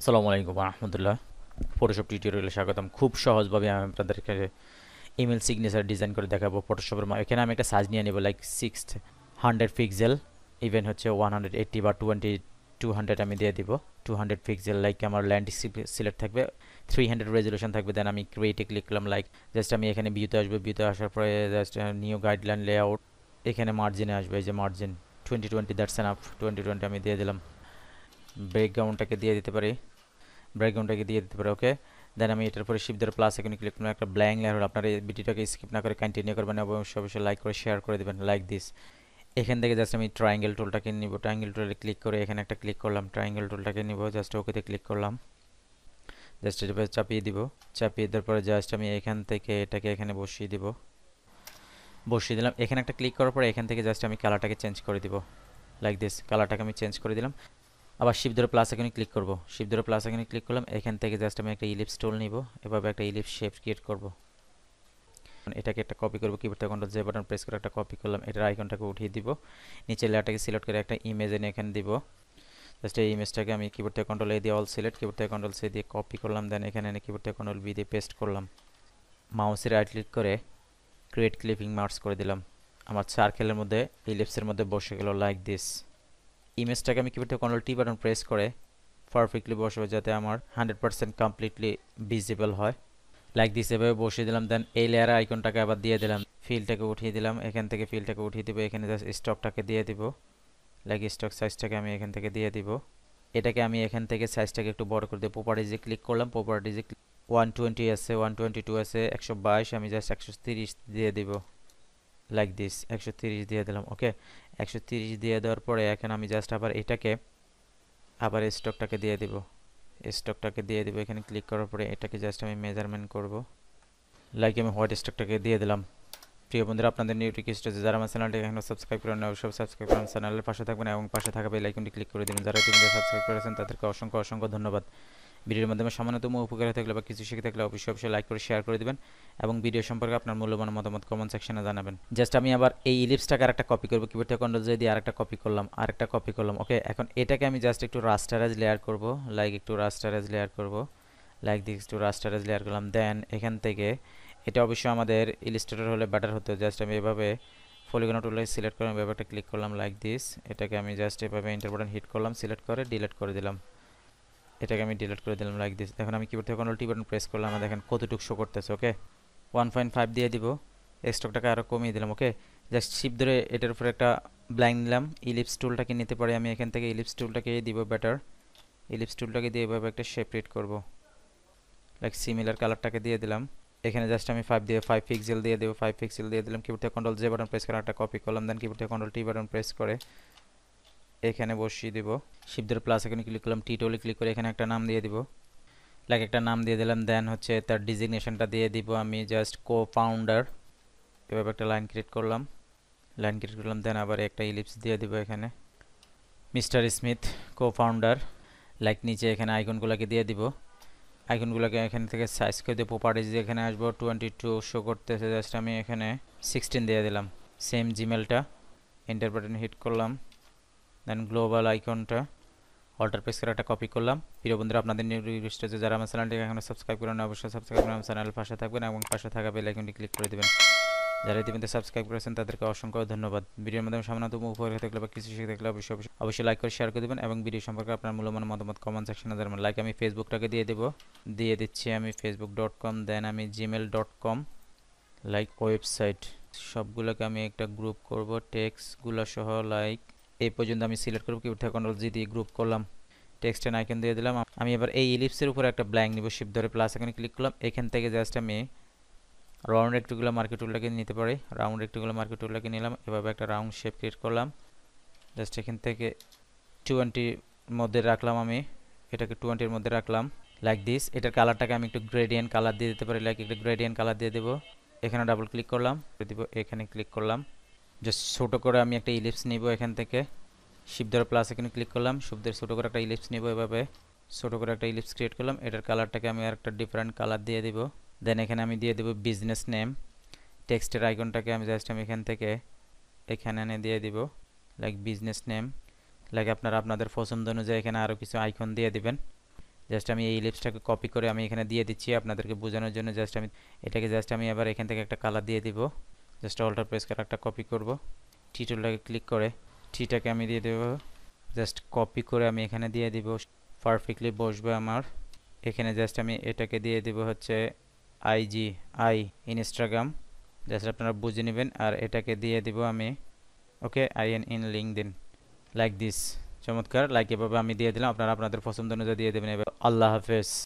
আসসালামু আলাইকুম আহমদুল্লাহ ফটোশপ টিউটোরিয়ালে স্বাগতম খুব সহজভাবে আমি আপনাদেরকে ইমেল সিগনেচার ডিজাইন করে দেখাবো ফটোশপের এখানে আমি একটা সাইজ নিয়ে নেবো like six hundred pixel even হচ্ছে ওয়ান হান্ড্রেড বা টোয়েন্টি টু হান্ড্রেড আমি দিয়ে দিব টু হান্ড্রেড পিক্সেল লাইক আমার ল্যান্ডস্কেপ সিলেক্ট থাকবে থ্রি হান্ড্রেড রেজলিউশন থাকবে দেন আমি ক্রিয়েটে ক্লিক করলাম লাইক জাস্ট আমি এখানে ভিউতে আসবো ভিউতে আসার পরে জাস্ট নিউ গাইডলাইন লেআউট এখানে মার্জিনে আসবে এই যে margin twenty twenty that's an up twenty twenty আমি দিয়ে দিলাম ব্রেকগ্রাউন্ডটাকে দিয়ে দিতে পারি ব্রেকগ্রাউন্ডটাকে দিয়ে দিতে পারি ওকে দেন আমি এটার পরে শিবদের প্লাস এখানে ক্লিক করলাম একটা ব্ল্যাঙ্ক লেয়ার আপনারা এই ভিডিওটাকে স্কিপ না করে কন্টিনিউ করবেন এবং অবশ্যই অবশ্যই লাইক করে শেয়ার করে দেবেন লাইক দিস এখান থেকে জাস্ট আমি ট্রায়াঙ্গেল টুলটাকে নিব ট্রায়াঙ্গেল টুলে ক্লিক করে এখানে একটা ক্লিক করলাম ট্রায়াঙ্গেল টুলটাকে নিব জাস্ট ওকেতে ক্লিক করলাম জাস্ট এটা চাপিয়ে দিব চাপিয়ে দেওয়ার পরে জাস্ট আমি এখান থেকে এটাকে এখানে বসিয়ে দিব বসিয়ে দিলাম এখানে একটা ক্লিক করার পরে এখান থেকে জাস্ট আমি কালারটাকে চেঞ্জ করে দিব লাইক দিস কালারটাকে আমি চেঞ্জ করে দিলাম আবার শিব ধরে প্লাস এখানে ক্লিক করব শিব ধরে প্লাস এখানে ক্লিক করলাম এখান থেকে জাস্ট আমি একটা ইলিপস টুল নিব এভাবে একটা ইলিপস শেপ ক্রিয়েট করব এটাকে একটা কপি করবো কিবোর্ড থেকে কন্ট্রোল জে বাটন প্রেস করে একটা কপি করলাম এটার আইকনটাকে উঠিয়ে দিব নিচে লেয়ারটাকে সিলেক্ট করে একটা ইমেজ এনে এখানে দিব জাস্ট এই ইমেজটাকে আমি কিবোর্ড থেকে কন্ট্রোল এ দিয়ে all select keyboard control C দিয়ে কপি করলাম দেন এখানে এনে কিবোর্ড কন্ট্রোল বি দিয়ে পেস্ট করলাম মাউসে রাইট ক্লিক করে ক্রিয়েট ক্লিপিং মার্কস করে দিলাম আমার সার্কেলের মধ্যে ইলিপসের মধ্যে বসে গেল লাইক দিস ইমেজটাকে আমি কীভাবে কন্ট্রোল টি বাটন প্রেস করে পারফেক্টলি বসাবো যাতে আমার হান্ড্রেড পার্সেন্ট কমপ্লিটলি ভিজিবল হয় লাইক দিস এভাবে বসিয়ে দিলাম দেন এই লেয়ার আইকনটাকে আবার দিয়ে দিলাম ফিলটাকে উঠিয়ে দিলাম এখান থেকে ফিলটাকে উঠিয়ে দিব এখানে জাস্ট স্টকটাকে দিয়ে দিব লাইক স্টক সাইজটাকে আমি এখান থেকে দিয়ে দিব এটাকে আমি এখান থেকে সাইজটাকে একটু বড় করে দেবো প্রপার্টিজে ক্লিক করলাম প্রপার্টিজে ওয়ান টোয়েন্টি আছে ওয়ান টোয়েন্টি টু আছে একশো বাইশ আমি জাস্ট একশো তিরিশ দিয়ে দিব লাইক দিস একশো তিরিশ দিয়ে দিলাম ওকে একশো তিরিশ দিয়ে দেওয়ার পরে এখন আমি জাস্ট আবার এটাকে আবার স্টকটাকে দিয়ে দিব স্টকটাকে দিয়ে দিব এখানে ক্লিক করার পরে এটাকে জাস্ট আমি মেজারমেন্ট করব লাইক আমি হোয়াইট স্টকটাকে দিয়ে দিলাম প্রিয় বন্ধুরা আপনাদের রিকোয়েস্ট আছে যারা আমার চ্যানেলটি এখনও সাবস্ক্রাইব করেন না সব সাবস্ক্রাইব করেন চ্যানেলের পাশে থাকবেন এবং পাশে থাকা বেল আইকনটি ক্লিক করে দিন যারা ইতিমধ্যে সাবস্ক্রাইব করেছেন তাদেরকে অসংখ্য অসংখ্য ধন্যবাদ ভিডিওর মাধ্যমে সামান্যতম উপকার থাকলে বা কিছু শিখে থাকলে অবশ্যই অবশ্যই লাইক করে শেয়ার করে দেবেন এবং ভিডিও সম্পর্কে আপনার মূল্যবান মতামত কমেন্ট সেকশনে জানাবেন জাস্ট আমি আবার এই ইলিপসটাকে আরেকটা কপি করবো কিবোর্ড থেকে কন্ট্রোল দিয়ে আরেকটা কপি করলাম আরেকটা কপি করলাম ওকে এখন এটাকে আমি জাস্ট একটু রাস্টারাইজ লেয়ার করব লাইক একটু রাস্টারাইজ লেয়ার করব লাইক দিস একটু রাস্টারাইজ লেয়ার করলাম দেন এখান থেকে এটা অবশ্যই আমাদের ইলিস্ট্রেটর হলে বেটার হতো জাস্ট আমি এভাবে পলিগন টুলে সিলেক্ট করলাম ব্যাপারটা ক্লিক করলাম লাইক দিস এটাকে আমি জাস্ট এভাবে ইন্টারপোর্টেন্ট হিট করলাম সিলেক্ট করে ডিলিট করে দিলাম এটাকে আমি ডিলিট করে দিলাম লাইক দিস এখন আমি কিবোর্ড থেকে কন্ট্রোল টি বাটন প্রেস করলাম আমার দেখেন কতটুকু শো করতেছে ওকে ওয়ান পয়েন্ট ফাইভ দিয়ে দিব স্টকটাকে আরও কমিয়ে দিলাম ওকে জাস্ট শিপ ধরে এটার উপরে একটা ব্ল্যাঙ্ক নিলাম ইলিপস টুলটাকে নিতে পারি আমি এখান থেকে ইলিপস টুলটাকে দিব বেটার ইলিপস টুলটাকে দিয়ে এভাবে একটা শেপ রিট করবো লাইক সিমিলার কালারটাকে দিয়ে দিলাম এখানে জাস্ট আমি ফাইভ দিয়ে ফাইভ পিক্সেল দিয়ে দেবো ফাইভ পিক্সেল দিয়ে দিলাম কিবোর্ড থেকে কন্ট্রোল জে বাটন প্রেস করে একটা কপি করলাম দেন কিবোর্ড থেকে কন্ট্রোল টি বাটন প্রেস করে এখানে বসিয়ে দিব শিবদের প্লাস এখানে ক্লিক করলাম টি টোলে ক্লিক করে এখানে একটা নাম দিয়ে দিব লাইক একটা নাম দিয়ে দিলাম দেন হচ্ছে তার ডিজিগনেশনটা দিয়ে দিব আমি জাস্ট কো ফাউন্ডার এভাবে একটা লাইন ক্রিয়েট করলাম লাইন ক্রিয়েট করলাম দেন আবার একটা ইলিপস দিয়ে দিব এখানে mister Smith co founder like নিচে এখানে আইকনগুলোকে দিয়ে দিব আইকনগুলোকে এখান থেকে সাইজ করে দিয়ে প্রপার্টিজ এখানে আসবো টোয়েন্টি টু শো করতেছে জাস্ট আমি এখানে সিক্সটিন দিয়ে দিলাম সেম জিমেলটা ইন্টারপ্রেটেন হিট করলাম দেন গ্লোবাল আইকনটা অল্টার প্রেস করে একটা কপি করলাম প্রিয় বন্ধুরা আপনাদের নির্দিষ্ট আছে যারা আমার চ্যানেলটিকে এখনো সাবস্ক্রাইব করেন অবশ্যই সাবস্ক্রাইব করে আমার পাশে থাকবেন এবং পাশে থাকা বেল আইকনটি ক্লিক করে দেবেন যারা ইতিমধ্যে সাবস্ক্রাইব করেছেন তাদেরকে অসংখ্য ধন্যবাদ ভিডিওর মাধ্যমে সামনত উপকার থাকলে বা কিছু শিখে থাকলে অবশ্যই অবশ্যই লাইক করে শেয়ার করে দেবেন এবং ভিডিও সম্পর্কে আপনার মূল্যমান মতামত কমেন্ট সেকশনে জানাবেন লাইক আমি ফেসবুকটাকে দিয়ে দেবো দিয়ে দিচ্ছি আমি ফেসবুক ডট কম দেন আমি Gmail dot com like website সবগুলোকে আমি একটা গ্রুপ করব টেক্সগুলো সহ লাইক এই পর্যন্ত আমি সিলেক্ট করব কিউটা কন্ট্রোল জি দিয়ে গ্রুপ করলাম টেক্সট এন আইকন দিয়ে দিলাম আমি এবার এই ইলিপসের উপর একটা ব্ল্যাঙ্ক নিব শিপ ধরে প্লাস এখানে ক্লিক করলাম এখান থেকে জাস্ট আমি রাউন্ড রেক্টিগুলার মার্কেট নিতে পারি রাউন্ড রেক্টিগুলার মার্কেট নিলাম এভাবে একটা রাউন্ড শেপ ক্রিয়েট করলাম জাস্ট এখান থেকে টোয়েন্টির মধ্যে রাখলাম আমি এটাকে টোয়েন্টির মধ্যে রাখলাম লাইক দিস এটার কালারটাকে আমি একটু গ্রেডিয়েন্ট কালার দিয়ে দিতে পারি লাইক একটু গ্রেডিয়েন্ট কালার দিয়ে দেবো এখানে ডাবল ক্লিক করলাম দিব এখানে ক্লিক করলাম জাস্ট ছোটো করে আমি একটা ইলিপস নিব এখান থেকে শিবদার প্লাস এখানে ক্লিক করলাম শিবদের ছোটো করে একটা ইলিপস নিব এভাবে ছোটো করে একটা ইলিপস ক্রিয়েট করলাম এটার কালারটাকে আমি আর একটা ডিফারেন্ট কালার দিয়ে দিব দেন এখানে আমি দিয়ে দেব বিজনেস নেম টেক্সটের আইকনটাকে আমি জাস্ট আমি এখান থেকে এখানে এনে দিয়ে দিব লাইক বিজনেস নেম লাইক আপনারা আপনাদের পছন্দ অনুযায়ী এখানে আরও কিছু আইকন দিয়ে দিবেন জাস্ট আমি এই ইলিপসটাকে কপি করে আমি এখানে দিয়ে দিচ্ছি আপনাদেরকে বোঝানোর জন্য জাস্ট আমি এটাকে জাস্ট আমি আবার এখান থেকে একটা কালার দিয়ে দিব জাস্ট অল্টার প্রেস একটা কপি করব টিটলটাকে ক্লিক করে টিটাকে আমি দিয়ে দেবো জাস্ট কপি করে আমি এখানে দিয়ে দিব পারফেক্টলি বসবে আমার এখানে জাস্ট আমি এটাকে দিয়ে দেব হচ্ছে আইজি আই ইনস্টাগ্রাম জাস্ট আপনারা বুঝে নেবেন আর এটাকে দিয়ে দিব আমি ওকে আই এন ইন লিঙ্ক দিন লাইক দিস চমৎকার লাইক এভাবে আমি দিয়ে দিলাম আপনারা আপনাদের পছন্দ অনুযায়ী দিয়ে দেবেন এবার আল্লাহ হাফেজ